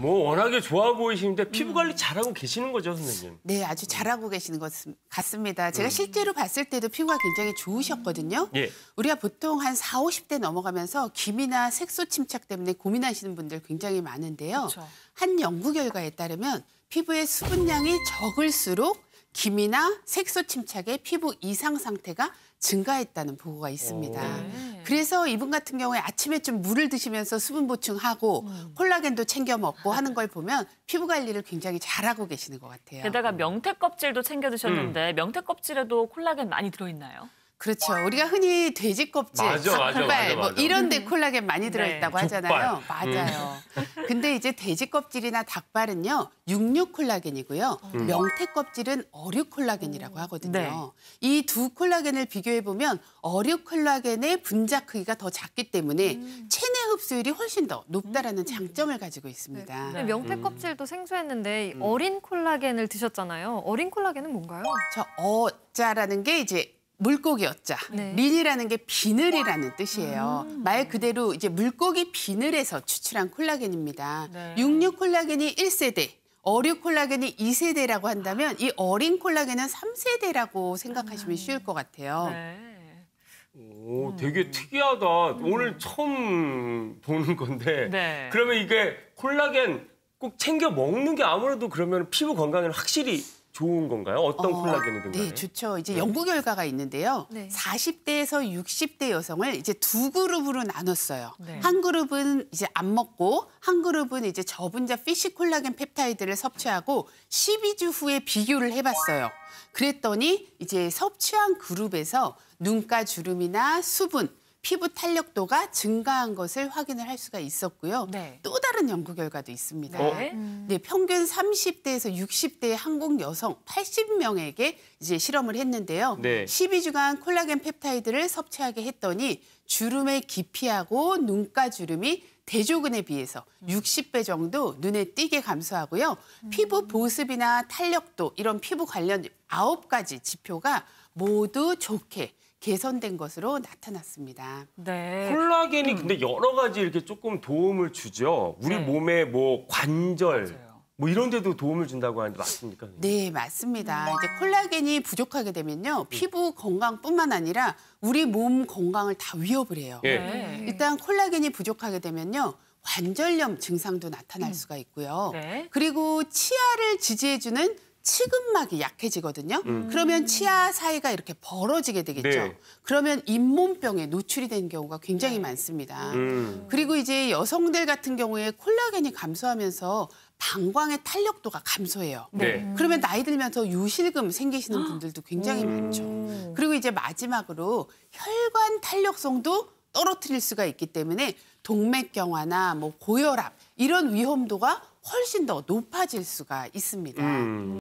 뭐 워낙에 좋아 보이시는데 음. 피부 관리 잘하고 계시는 거죠, 선생님? 네, 아주 음. 잘하고 계시는 것 같습니다. 제가 음. 실제로 봤을 때도 피부가 굉장히 좋으셨거든요. 예. 우리가 보통 한 4, 50대 넘어가면서 기미나 색소 침착 때문에 고민하시는 분들 굉장히 많은데요. 그쵸. 한 연구 결과에 따르면 피부의 수분량이 적을수록 기미나 색소 침착의 피부 이상 상태가 증가했다는 보고가 있습니다. 오. 네. 그래서 이분 같은 경우에 아침에 좀 물을 드시면서 수분 보충하고 음. 콜라겐도 챙겨 먹고 하는 걸 보면 피부 관리를 굉장히 잘하고 계시는 것 같아요. 게다가 음. 명태 껍질도 챙겨 드셨는데 음. 명태 껍질에도 콜라겐 많이 들어있나요? 그렇죠. 우리가 흔히 돼지 껍질, 맞아, 닭발 뭐 맞아, 맞아, 뭐 이런 데 음. 콜라겐 많이 네. 들어있다고 네. 하잖아요. 족발. 음. 맞아요. 근데 이제 돼지 껍질이나 닭발은요. 육류 콜라겐이고요. 음. 명태 껍질은 어류 콜라겐이라고 하거든요. 네. 이두 콜라겐을 비교해보면 어류 콜라겐의 분자 크기가 더 작기 때문에 음. 체내 흡수율이 훨씬 더 높다라는 음. 장점을 가지고 있습니다. 네. 명태 껍질도 생소했는데 어린 콜라겐을 드셨잖아요. 어린 콜라겐은 뭔가요? 저 어자라는 게 이제 물고기였자 네. 린이라는 게 비늘이라는 뜻이에요. 음. 말 그대로 이제 물고기 비늘에서 추출한 콜라겐입니다. 네. 육류 콜라겐이 1세대, 어류 콜라겐이 2세대라고 한다면 이 어린 콜라겐은 3세대라고 생각하시면 음. 쉬울 것 같아요. 네. 오, 되게 특이하다. 오늘 처음 보는 건데. 네. 그러면 이게 콜라겐 꼭 챙겨 먹는 게 아무래도 그러면 피부 건강에는 확실히 좋은 건가요? 어떤 어, 콜라겐이든 네, 간에? 네, 좋죠. 이제 네. 연구 결과가 있는데요. 네. 40대에서 60대 여성을 이제 두 그룹으로 나눴어요. 네. 한 그룹은 이제 안 먹고 한 그룹은 이제 저분자 피시 콜라겐 펩타이드를 섭취하고 12주 후에 비교를 해봤어요. 그랬더니 이제 섭취한 그룹에서 눈가 주름이나 수분, 피부 탄력도가 증가한 것을 확인을 할 수가 있었고요. 네. 또 다른 연구 결과도 있습니다. 네. 네, 평균 30대에서 60대의 한국 여성 80명에게 이제 실험을 했는데요. 네. 12주간 콜라겐 펩타이드를 섭취하게 했더니 주름의 깊이하고 눈가 주름이 대조근에 비해서 60배 정도 눈에 띄게 감소하고요. 음. 피부 보습이나 탄력도 이런 피부 관련 9가지 지표가 모두 좋게 개선된 것으로 나타났습니다. 네. 콜라겐이 음. 근데 여러 가지 이렇게 조금 도움을 주죠. 우리 네. 몸에 뭐 관절 맞아요. 뭐 이런 데도 도움을 준다고 하는데 맞습니까? 네, 맞습니다. 음. 이제 콜라겐이 부족하게 되면요. 음. 피부 건강뿐만 아니라 우리 몸 건강을 다 위협을 해요. 예. 네. 일단 콜라겐이 부족하게 되면요. 관절염 증상도 나타날 음. 수가 있고요. 네. 그리고 치아를 지지해주는 치근막이 약해지거든요. 음. 그러면 치아 사이가 이렇게 벌어지게 되겠죠. 네. 그러면 잇몸병에 노출이 되는 경우가 굉장히 네. 많습니다. 음. 그리고 이제 여성들 같은 경우에 콜라겐이 감소하면서 방광의 탄력도가 감소해요. 네. 음. 그러면 나이 들면서 유실금 생기시는 분들도 굉장히 음. 많죠. 음. 그리고 이제 마지막으로 혈관 탄력성도 떨어뜨릴 수가 있기 때문에 동맥경화나 뭐 고혈압 이런 위험도가 훨씬 더 높아질 수가 있습니다. 음.